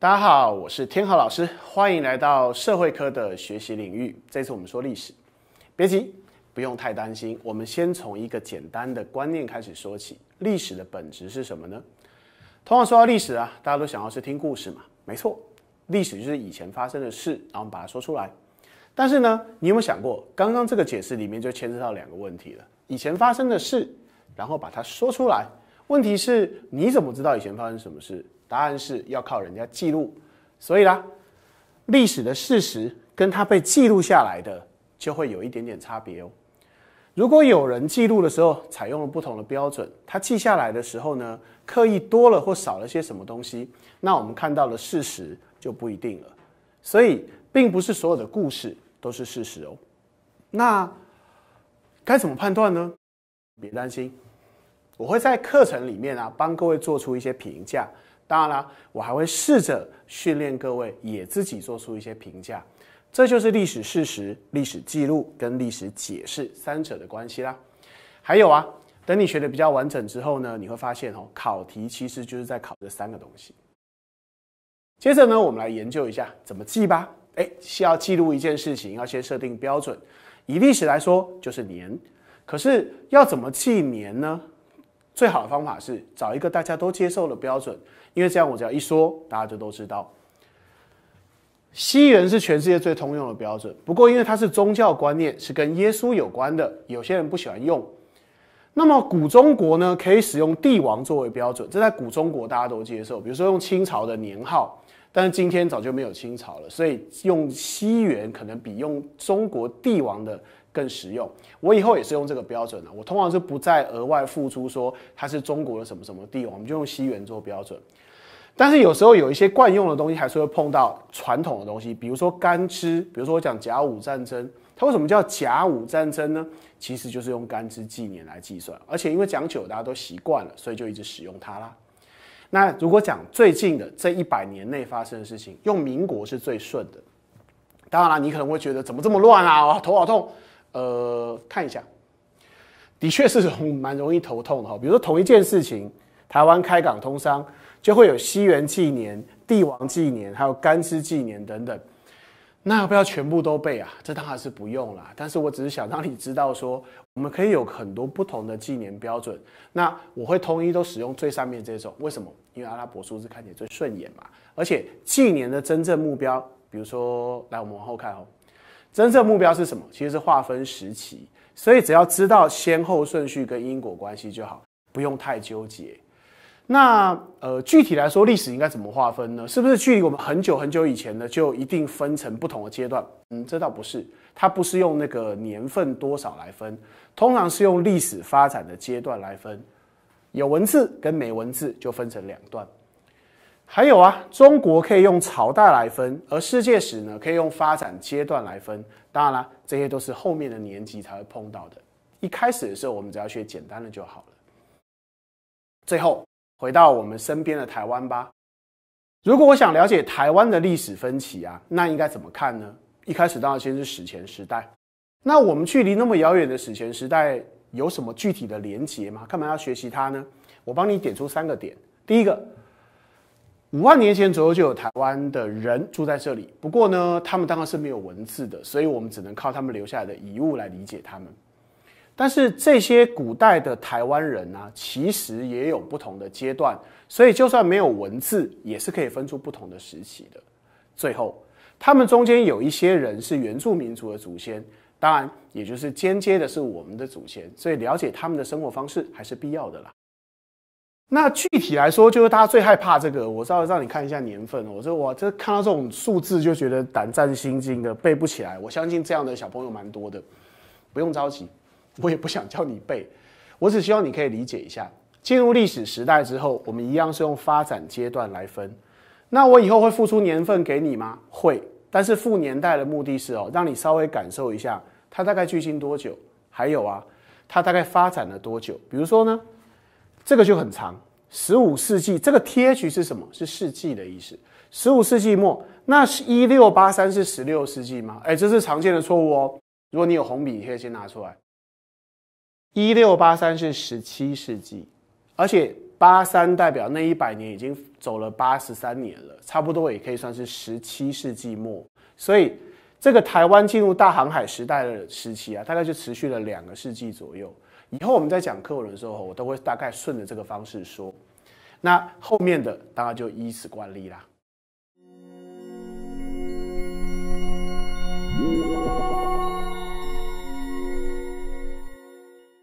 大家好，我是天豪老师，欢迎来到社会科的学习领域。这次我们说历史，别急，不用太担心。我们先从一个简单的观念开始说起，历史的本质是什么呢？通常说到历史啊，大家都想要去听故事嘛，没错，历史就是以前发生的事，然后把它说出来。但是呢，你有没有想过，刚刚这个解释里面就牵涉到两个问题了：以前发生的事，然后把它说出来。问题是：你怎么知道以前发生什么事？答案是要靠人家记录，所以啦，历史的事实跟他被记录下来的就会有一点点差别哦。如果有人记录的时候采用了不同的标准，他记下来的时候呢，刻意多了或少了些什么东西，那我们看到的事实就不一定了。所以，并不是所有的故事都是事实哦。那该怎么判断呢？别担心。我会在课程里面啊帮各位做出一些评价，当然了，我还会试着训练各位也自己做出一些评价。这就是历史事实、历史记录跟历史解释三者的关系啦。还有啊，等你学的比较完整之后呢，你会发现哦，考题其实就是在考这三个东西。接着呢，我们来研究一下怎么记吧。哎，要记录一件事情，要先设定标准。以历史来说，就是年。可是要怎么记年呢？最好的方法是找一个大家都接受的标准，因为这样我只要一说，大家就都知道。西元是全世界最通用的标准，不过因为它是宗教观念，是跟耶稣有关的，有些人不喜欢用。那么古中国呢，可以使用帝王作为标准，这在古中国大家都接受，比如说用清朝的年号。但是今天早就没有清朝了，所以用西元可能比用中国帝王的更实用。我以后也是用这个标准了。我通常是不再额外付出说它是中国的什么什么帝王，我们就用西元做标准。但是有时候有一些惯用的东西还是会碰到传统的东西，比如说干支，比如说我讲甲午战争，它为什么叫甲午战争呢？其实就是用干支纪年来计算，而且因为讲久大家都习惯了，所以就一直使用它啦。那如果讲最近的这一百年内发生的事情，用民国是最顺的。当然了，你可能会觉得怎么这么乱啊，头好痛。呃，看一下，的确是蛮容易头痛的哈。比如说同一件事情，台湾开港通商，就会有西元纪年、帝王纪年，还有干支纪年等等。那要不要全部都背啊？这当然是不用啦。但是我只是想让你知道，说我们可以有很多不同的纪年标准。那我会统一都使用最上面这种，为什么？因为阿拉伯数字看起来最顺眼嘛。而且纪年的真正目标，比如说，来我们往后看哦，真正目标是什么？其实是划分时期。所以只要知道先后顺序跟因果关系就好，不用太纠结。那呃，具体来说，历史应该怎么划分呢？是不是距离我们很久很久以前呢，就一定分成不同的阶段？嗯，这倒不是，它不是用那个年份多少来分，通常是用历史发展的阶段来分，有文字跟没文字就分成两段。还有啊，中国可以用朝代来分，而世界史呢，可以用发展阶段来分。当然啦，这些都是后面的年级才会碰到的，一开始的时候，我们只要学简单的就好了。最后。回到我们身边的台湾吧。如果我想了解台湾的历史分歧啊，那应该怎么看呢？一开始当然先是史前时代。那我们距离那么遥远的史前时代，有什么具体的连结吗？干嘛要学习它呢？我帮你点出三个点。第一个，五万年前左右就有台湾的人住在这里，不过呢，他们当然是没有文字的，所以我们只能靠他们留下来的遗物来理解他们。但是这些古代的台湾人呢，其实也有不同的阶段，所以就算没有文字，也是可以分出不同的时期的。最后，他们中间有一些人是原住民族的祖先，当然也就是间接的是我们的祖先，所以了解他们的生活方式还是必要的啦。那具体来说，就是大家最害怕这个，我稍微让你看一下年份。我说哇，这看到这种数字就觉得胆战心惊的，背不起来。我相信这样的小朋友蛮多的，不用着急。我也不想叫你背，我只希望你可以理解一下。进入历史时代之后，我们一样是用发展阶段来分。那我以后会付出年份给你吗？会，但是付年代的目的是哦，让你稍微感受一下它大概距今多久，还有啊，它大概发展了多久。比如说呢，这个就很长，十五世纪。这个 T H 是什么？是世纪的意思。十五世纪末，那是一六八三是十六世纪吗？哎，这是常见的错误哦。如果你有红笔，你可以先拿出来。一六八三是十七世纪，而且八三代表那一百年已经走了八十三年了，差不多也可以算是十七世纪末。所以，这个台湾进入大航海时代的时期啊，大概就持续了两个世纪左右。以后我们在讲课文的时候，我都会大概顺着这个方式说。那后面的，当然就依此惯例啦。